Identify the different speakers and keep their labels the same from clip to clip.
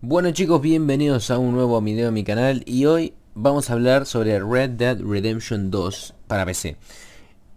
Speaker 1: Bueno chicos, bienvenidos a un nuevo video de mi canal y hoy vamos a hablar sobre Red Dead Redemption 2 para PC.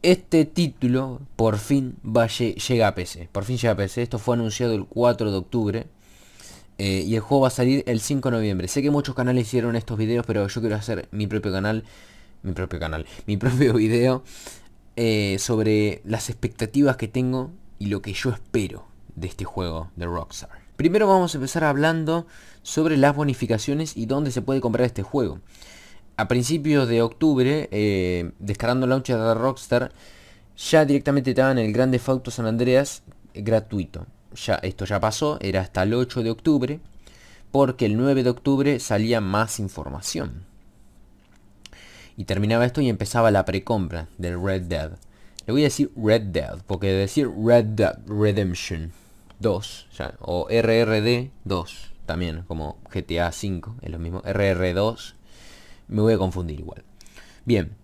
Speaker 1: Este título por fin llega a PC, por fin llega a PC, esto fue anunciado el 4 de octubre eh, y el juego va a salir el 5 de noviembre. Sé que muchos canales hicieron estos videos, pero yo quiero hacer mi propio canal, mi propio canal, mi propio video eh, sobre las expectativas que tengo y lo que yo espero de este juego de Rockstar. Primero vamos a empezar hablando sobre las bonificaciones y dónde se puede comprar este juego. A principios de octubre, eh, descargando Launcher de Rockstar, ya directamente estaba en el Grande Fauto San Andreas gratuito. Ya, esto ya pasó, era hasta el 8 de octubre, porque el 9 de octubre salía más información. Y terminaba esto y empezaba la precompra del Red Dead. Le voy a decir Red Dead, porque decir Red Dead Redemption 2, o RRD 2, también como GTA 5, es lo mismo, RR2, me voy a confundir igual. Bien,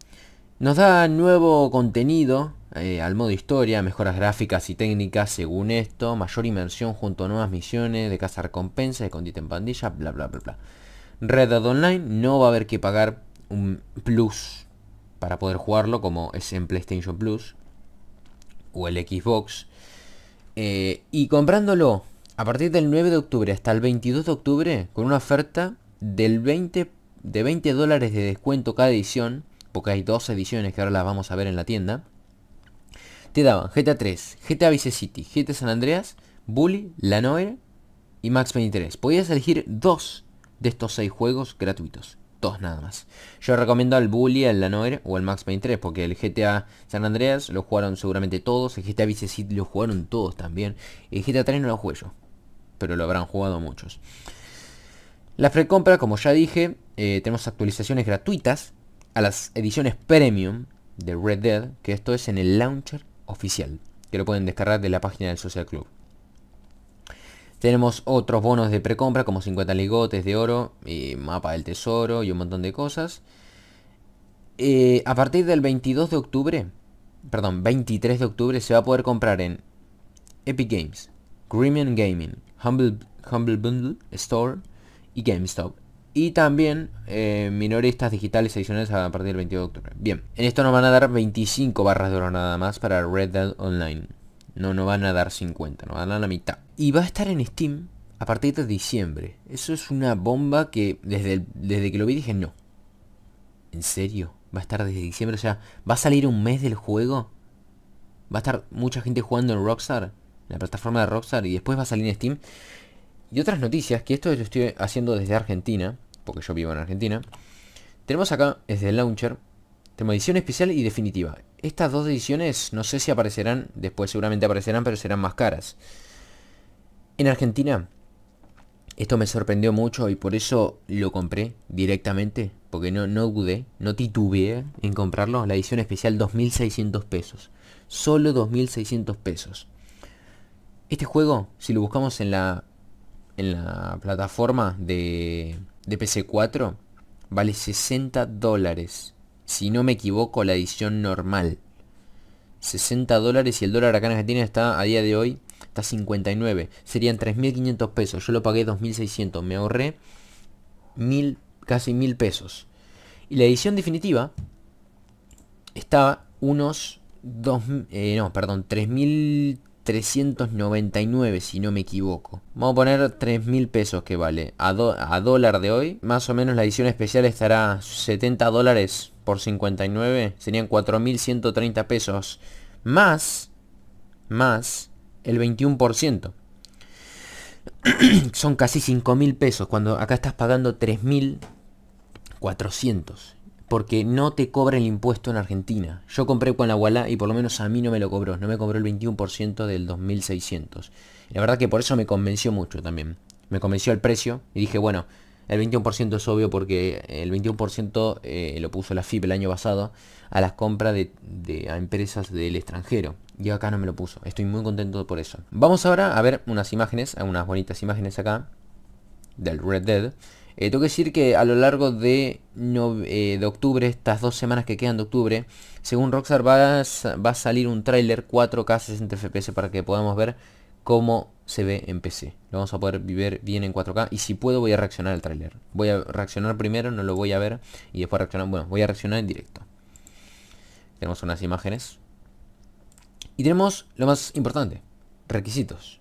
Speaker 1: nos da nuevo contenido eh, al modo historia, mejoras gráficas y técnicas según esto, mayor inmersión junto a nuevas misiones de caza recompensa, escondite en pandilla, bla bla bla bla. Red Dead Online no va a haber que pagar un plus para poder jugarlo como es en PlayStation Plus o el Xbox eh, y comprándolo a partir del 9 de octubre hasta el 22 de octubre con una oferta del 20, de 20 dólares de descuento cada edición, porque hay dos ediciones que ahora las vamos a ver en la tienda, te daban GTA 3, GTA Vice City, GTA San Andreas, Bully, La Noire y Max 23. Podías elegir dos de estos seis juegos gratuitos. Dos nada más. Yo recomiendo al Bully, al Lanoir o al Max Payne 3 porque el GTA San Andreas lo jugaron seguramente todos, el GTA Vice City lo jugaron todos también, el GTA 3 no lo jugué yo, pero lo habrán jugado muchos. La compra, como ya dije, eh, tenemos actualizaciones gratuitas a las ediciones premium de Red Dead, que esto es en el launcher oficial, que lo pueden descargar de la página del Social Club. Tenemos otros bonos de precompra como 50 ligotes de oro y mapa del tesoro y un montón de cosas. Eh, a partir del 22 de octubre, perdón, 23 de octubre se va a poder comprar en Epic Games, Grimian Gaming, Humble, Bundle Store y GameStop. Y también eh, minoristas digitales adicionales a partir del 22 de octubre. Bien, en esto nos van a dar 25 barras de oro nada más para Red Dead Online. No, no van a dar 50, no van a dar la mitad. Y va a estar en Steam a partir de diciembre. Eso es una bomba que desde, desde que lo vi dije no. ¿En serio? Va a estar desde diciembre, o sea, ¿va a salir un mes del juego? ¿Va a estar mucha gente jugando en Rockstar? En la plataforma de Rockstar y después va a salir en Steam. Y otras noticias, que esto lo estoy haciendo desde Argentina, porque yo vivo en Argentina. Tenemos acá, desde el launcher, tenemos edición especial y definitiva. Estas dos ediciones no sé si aparecerán, después seguramente aparecerán, pero serán más caras. En Argentina, esto me sorprendió mucho y por eso lo compré directamente, porque no, dudé, no titubeé en comprarlo. La edición especial 2.600 pesos. Solo 2.600 pesos. Este juego, si lo buscamos en la, en la plataforma de, de PC4, vale 60 dólares si no me equivoco, la edición normal. 60 dólares y el dólar acá en Argentina está a día de hoy, está 59. Serían 3.500 pesos. Yo lo pagué 2.600. Me ahorré casi 1.000 pesos. Y la edición definitiva está unos 2, eh, no, perdón, 3.000... 399 si no me equivoco. Vamos a poner 3000 pesos que vale. A, dólar de hoy, más o menos la edición especial estará 70 dólares por 59. Serían 4.130 pesos. Más, más el 21%. Son casi 5000 pesos cuando acá estás pagando 3.400 porque no te cobra el impuesto en Argentina. Yo compré con la Wallah y por lo menos a mí no me lo cobró, no me cobró el 21% del 2600. La verdad que por eso me convenció mucho también. Me convenció el precio y dije, bueno, el 21% es obvio porque el 21% eh, lo puso la FIP el año pasado a las compras de, empresas del extranjero. Y acá no me lo puso. Estoy muy contento por eso. Vamos ahora a ver unas imágenes, unas bonitas imágenes acá del Red Dead. Eh, tengo que decir que a lo largo eh, de, octubre, estas dos semanas que quedan de octubre, según Rockstar va a, va a salir un tráiler 4K 60 FPS para que podamos ver cómo se ve en PC. Lo vamos a poder vivir bien en 4K y si puedo voy a reaccionar al tráiler. Voy a reaccionar primero, no lo voy a ver y después reaccionar. Bueno, voy a reaccionar en directo. Tenemos unas imágenes. Y tenemos lo más importante, requisitos.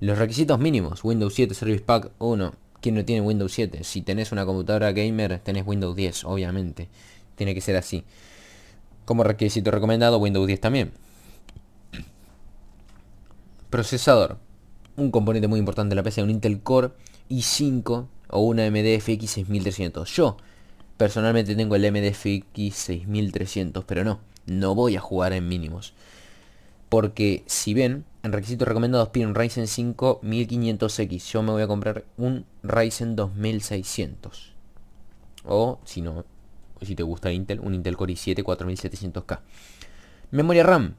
Speaker 1: Los requisitos mínimos, Windows 7 Service Pack 1, quien no tiene Windows 7? Si tenés una computadora gamer, tenés Windows 10, obviamente. Tiene que ser así. Como requisito recomendado, Windows 10 también. Procesador. Un componente muy importante de la PC, un Intel Core i5 o una AMD FX 6300. Yo personalmente tengo el AMD FX 6300, pero no, no voy a jugar en mínimos. Porque si ven, en requisito recomendados pide un Ryzen 5 1500X. Yo me voy a comprar un Ryzen 2600. O si no, si te gusta Intel, un Intel Core i7 4700K. Memoria RAM,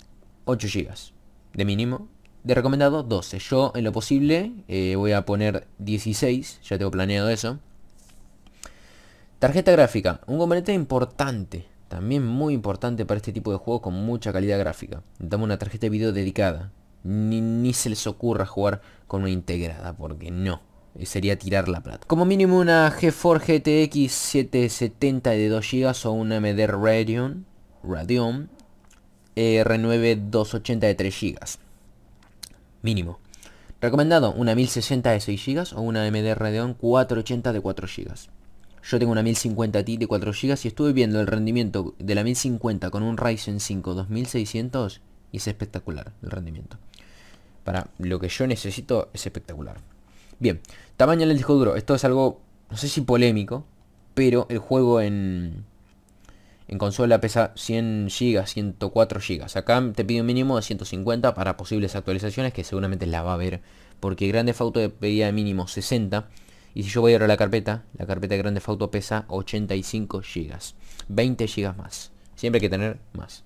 Speaker 1: 8 GB. De mínimo. De recomendado, 12. Yo en lo posible eh, voy a poner 16. Ya tengo planeado eso. Tarjeta gráfica, un componente importante, también muy importante para este tipo de juegos con mucha calidad gráfica. Necesitamos una tarjeta de video dedicada, ni, se les ocurra jugar con una integrada, porque no eh, sería tirar la plata. Como mínimo una GeForce GTX 770 de 2 GB o una AMD Radeon, Radeon R9 280 de 3 GB. Mínimo. Recomendado una 1060 de 6 GB o una AMD Radeon 480 de 4 GB. Yo tengo una 1050 Ti de 4 GB y estuve viendo el rendimiento de la 1050 con un Ryzen 5 2600 y es espectacular el rendimiento para lo que yo necesito es espectacular. Bien, tamaño del disco duro. Esto es algo, no sé si polémico, pero el juego en, en consola pesa 100 GB, 104 GB. Acá te pide un mínimo de 150 para posibles actualizaciones que seguramente la va a haber. Porque Grande fauto pedía de mínimo 60. Y si yo voy a a la carpeta, la carpeta de Grande fauto pesa 85 GB. 20 GB más. Siempre hay que tener más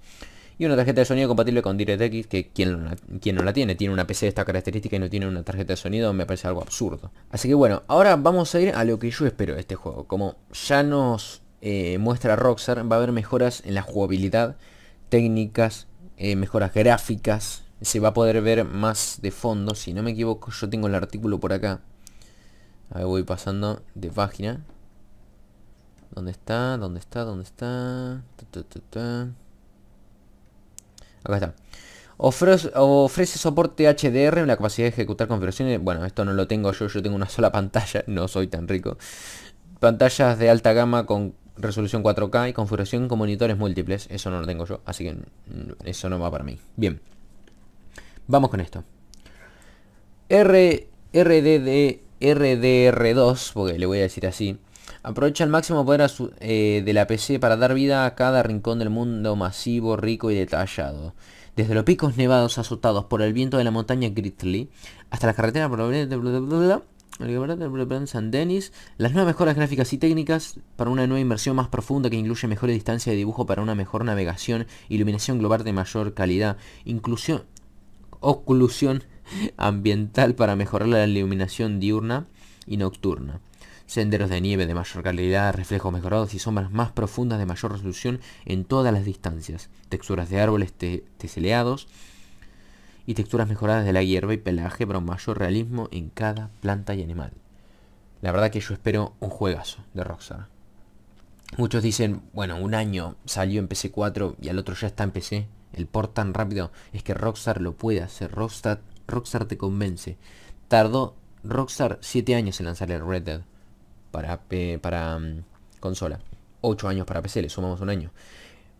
Speaker 1: y una tarjeta de sonido compatible con DirectX, que quien, quien no la tiene, tiene una PC de esta característica y no tiene una tarjeta de sonido, me parece algo absurdo. Así que bueno, ahora vamos a ir a lo que yo espero de este juego. Como ya nos eh, muestra Rockstar, va a haber mejoras en la jugabilidad, técnicas, eh, mejoras gráficas, se va a poder ver más de fondo, si no me equivoco, yo tengo el artículo por acá. A ver, voy pasando de página. ¿Dónde está? ¿Dónde está? ¿Dónde está? Acá está. Ofrece, soporte HDR, la capacidad de ejecutar configuraciones. Bueno, esto no lo tengo yo, yo tengo una sola pantalla, no soy tan rico. Pantallas de alta gama con resolución 4K y configuración con monitores múltiples. Eso no lo tengo yo, así que eso no va para mí. Bien, vamos con esto. R, RDD, RDR2, porque le voy a decir así. Aprovecha el máximo poder eh, de la PC para dar vida a cada rincón del mundo masivo, rico y detallado. Desde los picos nevados azotados por el viento de la montaña Grizzly hasta la carretera de San Denis, las nuevas mejoras gráficas y técnicas para una nueva inversión más profunda que incluye mejores distancias de dibujo para una mejor navegación, iluminación global de mayor calidad, inclusión, oclusión ambiental para mejorar la iluminación diurna, y nocturna. Senderos de nieve de mayor calidad, reflejos mejorados y sombras más profundas de mayor resolución en todas las distancias. Texturas de árboles teseleados y texturas mejoradas de la hierba y pelaje para un mayor realismo en cada planta y animal. La verdad que yo espero un juegazo de Rockstar. Muchos dicen, bueno, un año salió en PC4 y al otro ya está en PC. El port tan rápido es que Rockstar lo puede hacer. Roxar Rockstar te convence. Tardó Rockstar 7 años en lanzar el Red Dead para, para mm, consola. 8 años para PC, le sumamos un año.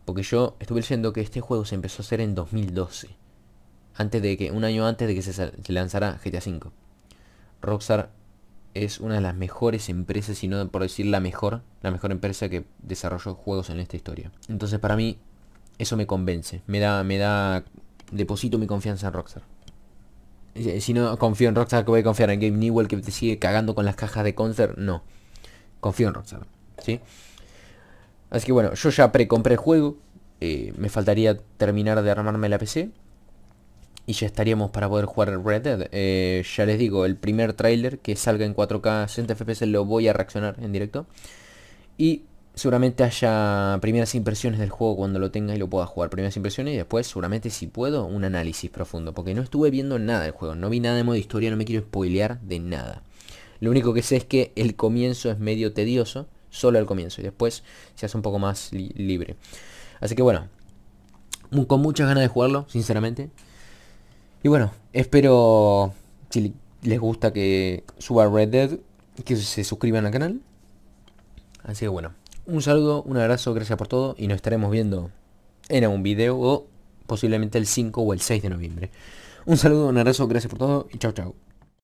Speaker 1: Porque yo estuve diciendo que este juego se empezó a hacer en 2012. Antes de que, un año antes de que se, se lanzara GTA V. Rockstar es una de las mejores empresas, si no por decir la mejor, la mejor empresa que desarrolló juegos en esta historia. Entonces para mí eso me convence, me da, me da, deposito mi confianza en Rockstar. Eh, si no confío en Rockstar, que voy a confiar en Game Newell que te sigue cagando con las cajas de concert. No. Confío en Rockstar. ¿Sí? Así que bueno, yo ya pre-compré el juego. Eh, me faltaría terminar de armarme la PC. Y ya estaríamos para poder jugar Red Dead. Eh, ya les digo, el primer tráiler que salga en 4K 60 FPS lo voy a reaccionar en directo. Y Seguramente haya primeras impresiones del juego cuando lo tenga y lo pueda jugar. Primeras impresiones y después, seguramente si puedo, un análisis profundo. Porque no estuve viendo nada del juego. No vi nada de modo historia, no me quiero spoilear de nada. Lo único que sé es que el comienzo es medio tedioso. Solo el comienzo. Y después se hace un poco más libre. Así que bueno. Con muchas ganas de jugarlo, sinceramente. Y bueno, espero... Si les gusta que suba Red Dead, que se suscriban al canal. Así que bueno. Un saludo, un abrazo, gracias por todo y nos estaremos viendo en algún video o posiblemente el 5 o el 6 de noviembre. Un saludo, un abrazo, gracias por todo y chao chao.